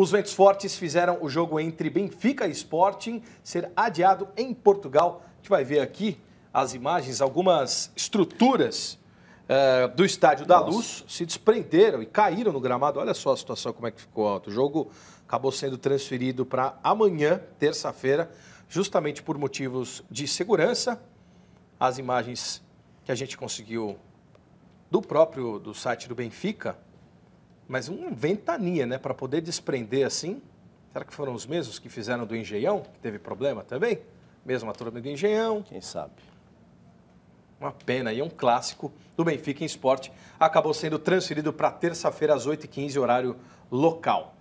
Os ventos fortes fizeram o jogo entre Benfica e Sporting ser adiado em Portugal. A gente vai ver aqui as imagens, algumas estruturas uh, do Estádio Nossa. da Luz se desprenderam e caíram no gramado. Olha só a situação como é que ficou alto. O jogo acabou sendo transferido para amanhã, terça-feira, justamente por motivos de segurança. As imagens que a gente conseguiu do próprio do site do Benfica mas um ventania, né? Para poder desprender assim. Será que foram os mesmos que fizeram do Engenhão, que teve problema também? Mesma turma do Engenhão. Quem sabe? Uma pena, e um clássico do Benfica em esporte. Acabou sendo transferido para terça-feira às 8h15, horário local.